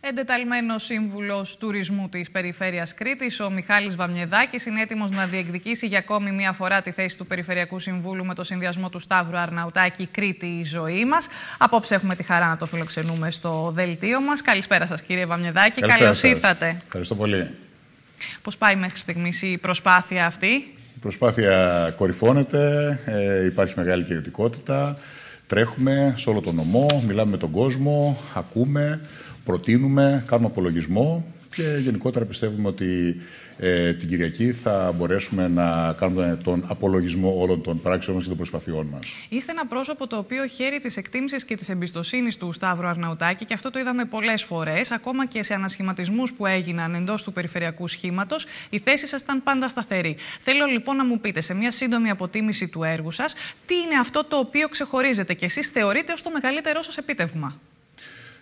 Εντεταλμένο σύμβουλος τουρισμού της Περιφέρειας Κρήτης, ο Μιχάλης Βαμιεδάκης, είναι έτοιμος να διεκδικήσει για ακόμη μία φορά τη θέση του Περιφερειακού Συμβούλου με το συνδυασμό του Σταύρου Αρναουτάκη Κρήτη η ζωή μας. Απόψε έχουμε τη χαρά να το φιλοξενούμε στο δελτίο μας. Καλησπέρα σας, κύριε Βαμιεδάκη. Καλώ ήρθατε. Ευχαριστώ πολύ. Πώς πάει μέχρι στιγμής η προσπάθεια αυτή, Η προσπάθεια κορυφώνεται, ε, υπάρχει μεγάλη κινητικότητα. Τρέχουμε σε όλο τον νομό, μιλάμε με τον κόσμο, ακούμε, προτείνουμε, κάνουμε απολογισμό και γενικότερα πιστεύουμε ότι ε, την Κυριακή θα μπορέσουμε να κάνουμε τον απολογισμό όλων των πράξεων μας και των προσπαθειών μας. Είστε ένα πρόσωπο το οποίο χαίρει τη εκτίμησης και τη εμπιστοσύνης του Σταύρου Αρναουτάκη και αυτό το είδαμε πολλές φορές, ακόμα και σε ανασχηματισμούς που έγιναν εντός του περιφερειακού σχήματος, η θέση σας ήταν πάντα σταθερή. Θέλω λοιπόν να μου πείτε σε μια σύντομη αποτίμηση του έργου σας, τι είναι αυτό το οποίο ξεχωρίζετε και εσείς θεωρείτε ως το μεγαλύτερό σας επίτευγμα.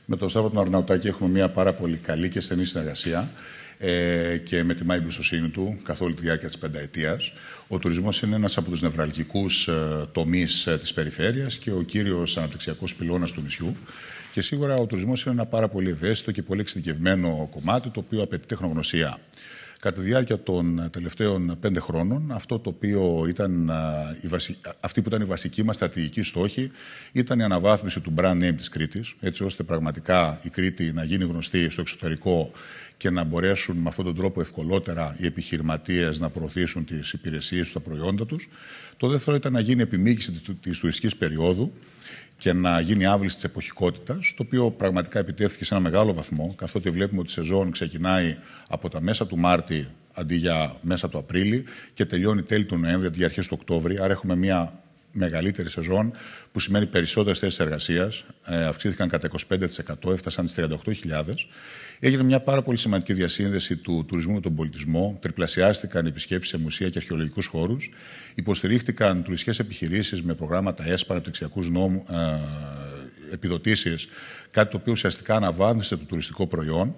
Με τον Σάββατο Αρναουτάκη έχουμε μια πάρα πολύ καλή και στενή συνεργασία ε, και με μάη εμπιστοσύνη του καθ' όλη τη διάρκεια της πενταετίας. Ο τουρισμός είναι ένας από τους νευραλγικούς ε, τομείς ε, της περιφέρειας και ο κύριος αναπτυξιακός πυλώνας του νησιού. Και σίγουρα ο τουρισμός είναι ένα πάρα πολύ ευαίσθητο και πολύ εξειδικευμένο κομμάτι, το οποίο απαιτεί τεχνογνωσία. Κατά τη διάρκεια των ε, τελευταίων ε, πέντε χρόνων, αυτό το οποίο ήταν, ε, αυτή που ήταν η βασική μας στρατηγική στόχη ήταν η αναβάθμιση του brand name της Κρήτης, έτσι ώστε πραγματικά η Κρήτη να γίνει γνωστή στο εξωτερικό και να μπορέσουν με αυτόν τον τρόπο ευκολότερα οι επιχειρηματίες να προωθήσουν τις υπηρεσίες τους, τα προϊόντα τους. Το δεύτερο ήταν να γίνει επιμήκυση της τουριστικής περίοδου και να γίνει άβληση της εποχικότητας, το οποίο πραγματικά επιτεύχθηκε σε ένα μεγάλο βαθμό, καθότι βλέπουμε ότι η σεζόν ξεκινάει από τα μέσα του Μάρτη αντί για μέσα του Απρίλη και τελειώνει τέλη του Νοέμβρη αντί για αρχές του Οκτώβρη. Άρα έχουμε μια μεγαλύτερη σεζόν, που σημαίνει περισσότερες θέσεις εργασίας. Ε, αυξήθηκαν κατά 25%, έφτασαν στις 38.000. Έγινε μια πάρα πολύ σημαντική διασύνδεση του τουρισμού με τον πολιτισμό. Τριπλασιάστηκαν οι επισκέψεις σε μουσεία και αρχαιολογικούς χώρους. Υποστηρίχτηκαν τουριστικές επιχειρήσεις με προγράμματα ΕΣΠΑ, αναπτυξιακούς επιδοτήσεις, κάτι το οποίο ουσιαστικά αναβάθμισε το τουριστικό προϊόν.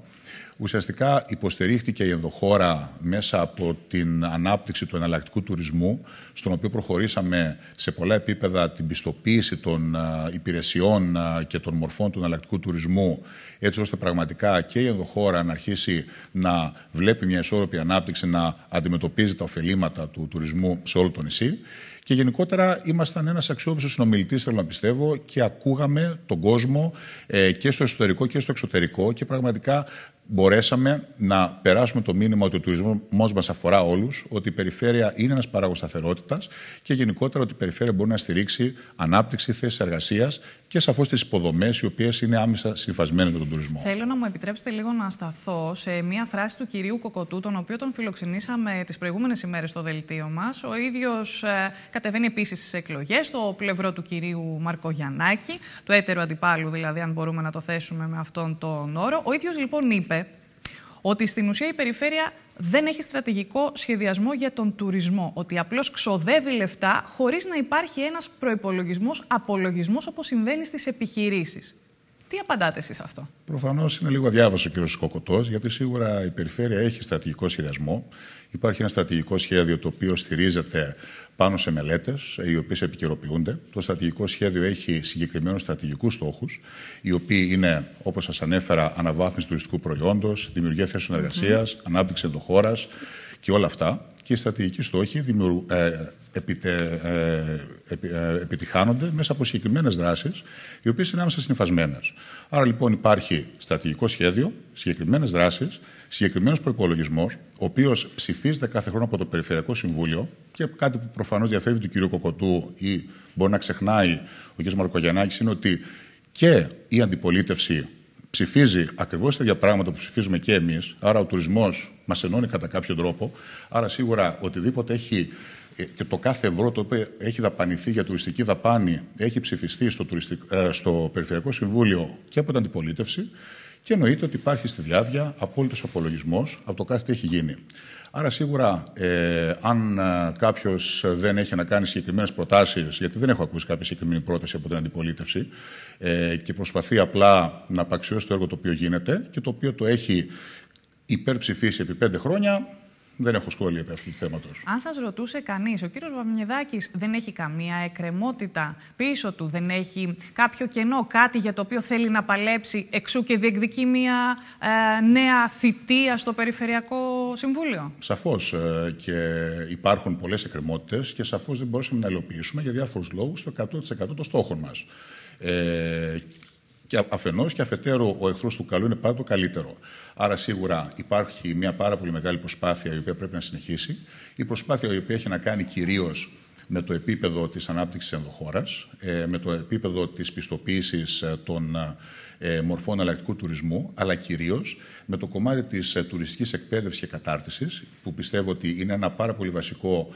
Ουσιαστικά υποστηρίχθηκε η ενδοχώρα μέσα από την ανάπτυξη του εναλλακτικού τουρισμού, στον οποίο προχωρήσαμε σε πολλά επίπεδα την πιστοποίηση των ε, υπηρεσιών ε, και των μορφών του εναλλακτικού τουρισμού, έτσι ώστε πραγματικά και η ενδοχώρα να αρχίσει να βλέπει μια ισόρροπη ανάπτυξη, να αντιμετωπίζει τα ωφελήματα του τουρισμού σε όλο το νησί. Και γενικότερα ήμασταν ένας αξιόπιστος συνομιλητής, θέλω να πιστεύω, και ακούγαμε τον κόσμο ε, και στο εσωτερικό και στο εξωτερικό και πραγματικά μπορέσαμε να περάσουμε το μήνυμα ότι ο τουρισμός μας αφορά όλους, ότι η περιφέρεια είναι ένας παράγοντας σταθερότητας και γενικότερα ότι η περιφέρεια μπορεί να στηρίξει ανάπτυξη θέσεις εργασίας και σαφώς τις υποδομές, οι οποίες είναι άμεσα συμφασμένες με τον τουρισμό. Θέλω να μου επιτρέψετε λίγο να σταθώ σε μία φράση του κυρίου Κοκοτού, τον οποίο τον φιλοξενήσαμε τις προηγούμενες ημέρες στο δελτίο μας. Ο ίδιος ε, κατεβαίνει επίσης στις εκλογές στο πλευρό του κυρίου Μαρκογιαννάκη, του έτερου αντιπάλου δηλαδή, αν μπορούμε να το θέσουμε με αυτόν τον όρο. Ο ίδιος λοιπόν είπε ότι στην ουσία η περιφέρεια δεν έχει στρατηγικό σχεδιασμό για τον τουρισμό. Ότι απλώς ξοδεύει λεφτά χωρίς να υπάρχει ένας προπολογισμό, απολογισμός όπως συμβαίνει στις επιχειρήσεις. Τι απαντάτε εσείς αυτό. Προφανώς είναι λίγο αδιάβαστο ο κ. Κοκοτό, γιατί σίγουρα η περιφέρεια έχει στρατηγικό σχεδιασμό. Υπάρχει ένα στρατηγικό σχέδιο το οποίο στηρίζεται πάνω σε μελέτες, οι οποίες επικαιροποιούνται. Το στρατηγικό σχέδιο έχει συγκεκριμένους στρατηγικούς στόχους, οι οποίοι είναι, όπως σας ανέφερα, αναβάθμιση τουριστικού προϊόντος, δημιουργία θέσεων εργασίας, mm -hmm. ανάπτυξη ενδοχώρας και όλα αυτά και οι στρατηγικοί στόχοι ε, επιτε... Ε, ε, επιτυχάνονται μέσα από συγκεκριμένες δράσεις, οι οποίες είναι άμεσα συνυφασμένες. Άρα λοιπόν υπάρχει στρατηγικό σχέδιο, συγκεκριμένες δράσεις, συγκεκριμένος προπολογισμό, ο οποίος ψηφίζεται κάθε χρόνο από το Περιφερειακό Συμβούλιο και κάτι που προφανώς διαφεύγει του κ. Κοκοτού ή μπορεί να ξεχνάει ο κ. Μαρκογεννάκη είναι ότι και η αντιπολίτευση ψηφίζει ακριβώς τα ίδια πράγματα που ψηφίζουμε και εμείς. Άρα ο τουρισμός μας ενώνει κατά κάποιο τρόπο. Άρα σίγουρα οτιδήποτε έχει ε, και το κάθε ευρώ το οποίο έχει δαπανηθεί για τουριστική δαπάνη έχει ψηφιστεί στο, τουριστικ... Ε, στο Περιφερειακό Συμβούλιο και από την αντιπολίτευση. Και εννοείται ότι υπάρχει στη διάβια απόλυτος απολογισμός από το κάθε τι έχει γίνει. Άρα σίγουρα ε, αν ε, κάποιος δεν έχει να κάνει συγκεκριμένες προτάσεις, γιατί δεν έχω ακούσει κάποια συγκεκριμένη πρόταση από την αντιπολίτευση ε, και προσπαθεί απλά να απαξιώσει το έργο το οποίο γίνεται και το οποίο το έχει υπερψηφίσει επί πέντε χρόνια, δεν έχω σχόλια επί αυτού του θέματος. Αν σας ρωτούσε κανείς, ο κύριος Βαμιδάκη δεν έχει καμία εκκρεμότητα πίσω του, δεν έχει κάποιο κενό, κάτι για το οποίο θέλει να παλέψει εξού και διεκδικεί μια ε, νέα θητεία στο περιφερειακό Συμβούλιο. Σαφώς. Ε, και υπάρχουν πολλές εκκρεμότητες και σαφώς δεν μπορούσαμε να υλοποιήσουμε για διάφορους λόγους το 100% των στόχων μας. Ε, και αφενός και αφετέρου, ο εχθρός του καλού είναι πάντα το καλύτερο. Άρα, σίγουρα υπάρχει μια πάρα πολύ μεγάλη προσπάθεια η οποία πρέπει να συνεχίσει. Η προσπάθεια η οποία έχει να κάνει κυρίως με το επίπεδο της ανάπτυξης ενδοχώρας, ε, με το επίπεδο της πιστοποίησης ε, των ε, μορφών αλλακτικού τουρισμού, αλλά κυρίως με το κομμάτι της τουριστικής εκπαίδευσης και κατάρτισης, που πιστεύω ότι είναι ένα πάρα πολύ βασικό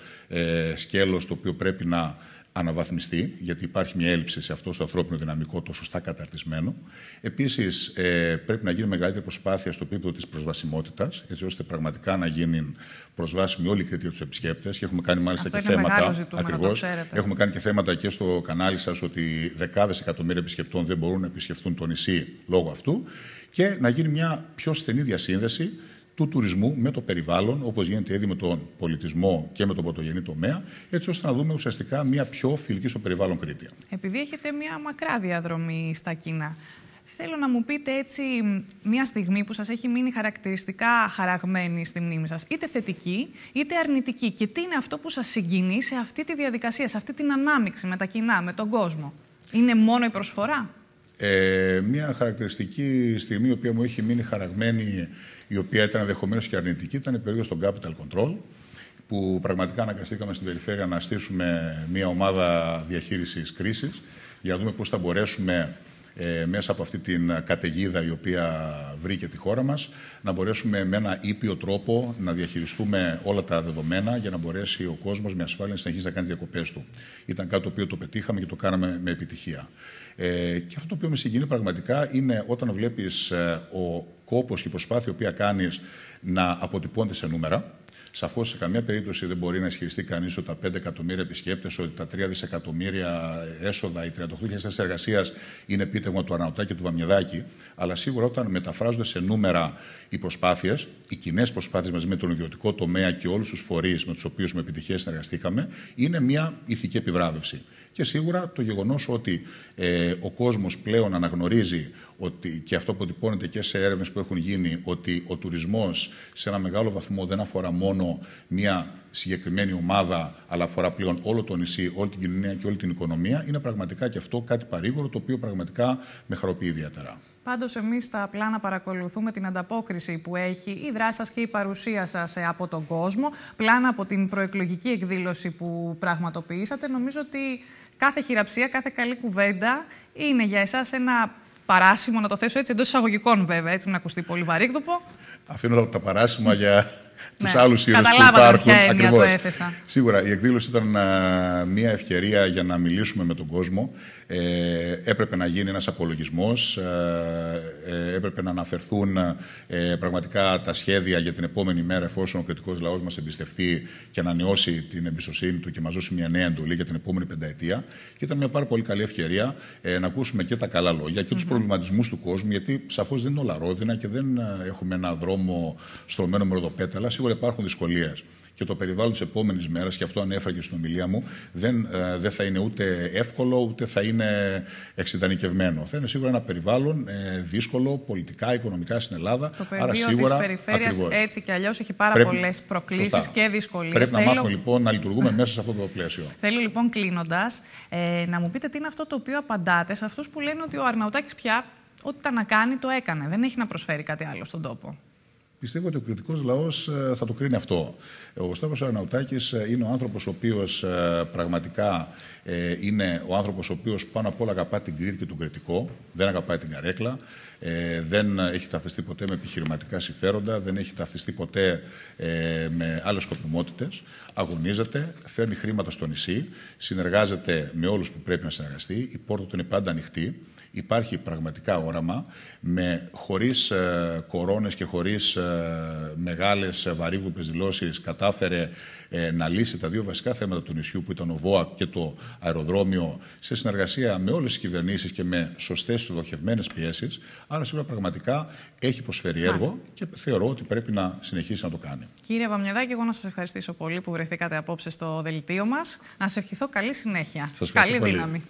σκέλος το οποίο πρέπει να αναβαθμιστεί, γιατί υπάρχει μια έλλειψη σε αυτό το ανθρώπινο δυναμικό το σωστά καταρτισμένο. Επίσης, ε, πρέπει να γίνει μεγαλύτερη προσπάθεια στο επίπεδο της προσβασιμότητας, έτσι ώστε πραγματικά να γίνει προσβάσιμη όλη η κριτή του επισκέπτες. Και έχουμε κάνει μάλιστα αυτό και θέματα. Ζητούμενο, έχουμε κάνει και θέματα και στο κανάλι σας ότι δεκάδες εκατομμύρια επισκεπτών δεν μπορούν να επισκεφτούν το νησί λόγω αυτού. Και να γίνει μια πιο στενή διασύνδεση του τουρισμού με το περιβάλλον, όπως γίνεται ήδη με τον πολιτισμό και με τον πρωτογενή τομέα, έτσι ώστε να δούμε ουσιαστικά μια πιο φιλική στο περιβάλλον Κρήτη. Επειδή έχετε μια μακρά διαδρομή στα κοινά, θέλω να μου πείτε έτσι μια στιγμή που σας έχει μείνει χαρακτηριστικά χαραγμένη στη μνήμη σας, είτε θετική είτε αρνητική. Και τι είναι αυτό που σας συγκινεί σε αυτή τη διαδικασία, σε αυτή την ανάμειξη με τα κοινά, με τον κόσμο. Είναι μόνο η προσφορά. Ε, μια χαρακτηριστική στιγμή, η οποία μου έχει μείνει χαραγμένη, η οποία ήταν ενδεχομένως και αρνητική, ήταν η περίοδος των Capital Control, που πραγματικά αναγκαστήκαμε στην περιφέρεια να στήσουμε μια ομάδα διαχείρισης κρίσης για να δούμε πώς θα μπορέσουμε ε, μέσα από αυτή την καταιγίδα η οποία βρήκε τη χώρα μας, να μπορέσουμε με ένα ήπιο τρόπο να διαχειριστούμε όλα τα δεδομένα για να μπορέσει ο κόσμος με ασφάλεια να συνεχίσει να κάνει διακοπές του. Ήταν κάτι το οποίο το πετύχαμε και το κάναμε με επιτυχία. Ε, και αυτό το οποίο με συγκινεί πραγματικά είναι όταν βλέπεις ε, ο κόπος και η προσπάθεια που κάνεις να αποτυπώνεται σε νούμερα, Σαφώς σε καμία περίπτωση δεν μπορεί να ισχυριστεί κανείς ότι τα 5 εκατομμύρια επισκέπτες, ότι τα 3 δισεκατομμύρια έσοδα, οι 38.000 θέσει εργασίας είναι επίτευγμα του Αναωτά και του Βαμιαδάκη. Αλλά σίγουρα όταν μεταφράζονται σε νούμερα οι προσπάθειες, οι κοινές προσπάθειες μαζί με τον ιδιωτικό τομέα και όλους τους φορείς με τους οποίους με επιτυχία συνεργαστήκαμε, είναι μια ηθική επιβράβευση. Και σίγουρα το γεγονός ότι ε, ο κόσμος πλέον αναγνωρίζει ότι, και αυτό που αποτυπώνεται και σε έρευνες που έχουν γίνει, ότι ο τουρισμός σε ένα μεγάλο βαθμό δεν αφορά μόνο μία συγκεκριμένη ομάδα, αλλά αφορά πλέον όλο το νησί, όλη την κοινωνία και όλη την οικονομία, είναι πραγματικά και αυτό κάτι παρήγορο, το οποίο πραγματικά με χαροποιεί ιδιαίτερα. Πάντως, εμείς απλά να παρακολουθούμε την ανταπόκριση που έχει η δράση σας και η παρουσία σας ε, από τον κόσμο. Πλάνα από την προεκλογική εκδήλωση που πραγματοποιήσατε. Νομίζω ότι κάθε χειραψία, κάθε καλή κουβέντα είναι για εσάς ένα παράσημο, να το θέσω έτσι εντός εισαγωγικών βέβαια, έτσι να ακουστεί πολύ βαρύκδοπο. Αφήνω τα παράσημα για τους ναι. άλλους ήρωες που υπάρχουν. Ακριβώ. Σίγουρα η εκδήλωση ήταν ε, μια ευκαιρία για να μιλήσουμε με τον κόσμο. Ε, έπρεπε να γίνει ένας απολογισμός. Ε, ε, έπρεπε να αναφερθούν ε, πραγματικά τα σχέδια για την επόμενη μέρα εφόσον ο κριτικός λαός μας εμπιστευτεί και να ανανεώσει την εμπιστοσύνη του και μας δώσει μια νέα εντολή για την επόμενη πενταετία. Και ήταν μια πάρα πολύ καλή ευκαιρία ε, να ακούσουμε και τα καλά λόγια και τους mm προβληματισμούς του κόσμου γιατί σαφώς δεν είναι όλα ρόδινα και δεν έχουμε ένα δρόμο στρωμένο με ροδοπέταλα σίγουρα υπάρχουν δυσκολίες και το περιβάλλον της επόμενης μέρας, και αυτό ανέφερα και στην ομιλία μου, δεν, ε, δεν θα είναι ούτε εύκολο ούτε θα είναι εξειδανικευμένο. Θα είναι σίγουρα ένα περιβάλλον ε, δύσκολο πολιτικά, οικονομικά στην Ελλάδα. Το άρα σίγουρα. Τη περιφέρεια έτσι κι αλλιώς έχει πάρα πολλές προκλήσεις και δυσκολίες. Πρέπει να μάθουμε λοιπόν να λειτουργούμε μέσα σε αυτό το πλαίσιο. Θέλω λοιπόν κλείνοντας ε, να μου πείτε τι είναι αυτό το οποίο απαντάτε σε αυτούς που λένε ότι ο Αρναουτάκης πια ό,τι ήταν να κάνει το έκανε. Δεν έχει να προσφέρει κάτι άλλο στον τόπο. Πιστεύω ότι ο κριτικός λαός ε, θα το κρίνει αυτό. Ο Γουστάβο Αρναουτάκη ε, είναι ο άνθρωπος ο οποίος ε, πραγματικά είναι ο άνθρωπος ο οποίος πάνω απ' όλα αγαπά την Κρήτη και τον κριτικό. Δεν αγαπάει την καρέκλα. δεν έχει ταυτιστεί ποτέ με επιχειρηματικά συμφέροντα. Δεν έχει ταυτιστεί ποτέ με άλλες σκοπιμότητες. Αγωνίζεται, φέρνει χρήματα στο νησί. Συνεργάζεται με όλους που πρέπει να συνεργαστεί. Η πόρτα του είναι πάντα ανοιχτή. Υπάρχει πραγματικά όραμα με χωρίς κορώνες και χωρίς μεγάλες ε, βαρύγουπες δηλώσεις κατάφερε ε, να λύσει τα δύο βασικά θέματα του νησιού που ήταν ο ΒΟΑΚ και το αεροδρόμιο σε συνεργασία με όλες τις κυβερνήσεις και με σωστές στοχευμένε πιέσεις. Άρα σίγουρα πραγματικά έχει προσφέρει έργο και θεωρώ ότι πρέπει να συνεχίσει να το κάνει. Κύριε Βαμιαδάκη, εγώ να σας ευχαριστήσω πολύ που βρεθήκατε απόψε στο δελτίο μας. Να σας ευχηθώ καλή συνέχεια. Σας καλή δύναμη.